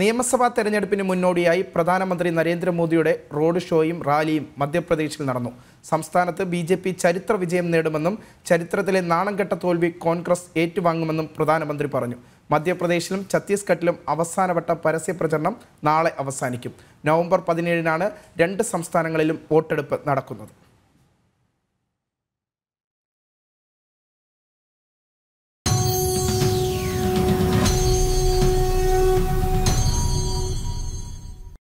നിയമസഭാ തെരഞ്ഞെടുപ്പിന് മുന്നോടിയായി പ്രധാനമന്ത്രി നരേന്ദ്രമോദിയുടെ റോഡ് ഷോയും റാലിയും മധ്യപ്രദേശിൽ നടന്നു സംസ്ഥാനത്ത് ബി ജെ പി ചരിത്ര വിജയം നേടുമെന്നും ചരിത്രത്തിലെ നാണംകെട്ട തോൽവി കോൺഗ്രസ് ഏറ്റുവാങ്ങുമെന്നും പ്രധാനമന്ത്രി പറഞ്ഞു മധ്യപ്രദേശിലും ഛത്തീസ്ഗഡിലും അവസാനവട്ട പരസ്യപ്രചരണം നാളെ അവസാനിക്കും നവംബർ പതിനേഴിനാണ് രണ്ട് സംസ്ഥാനങ്ങളിലും വോട്ടെടുപ്പ് നടക്കുന്നത്